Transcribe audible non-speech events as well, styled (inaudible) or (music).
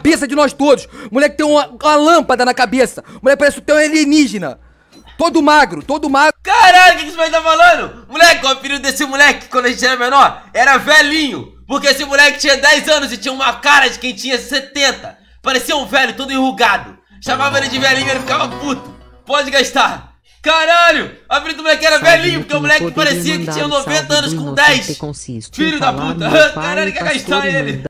cabeça de nós todos. Moleque tem uma, uma lâmpada na cabeça. Moleque parece ter um alienígena. Todo magro, todo magro. Caralho, o que, que você vai tá falando? Moleque, o apelido desse moleque, quando a gente era menor, era velhinho. Porque esse moleque tinha 10 anos e tinha uma cara de quem tinha 70. Parecia um velho todo enrugado. Chamava ele de velhinho e ele ficava puto. Pode gastar. Caralho! A filha do moleque era velhinho, porque o moleque parecia que tinha 90 anos com 10. Filho da puta! (laughs) Caralho, quer gastar ele!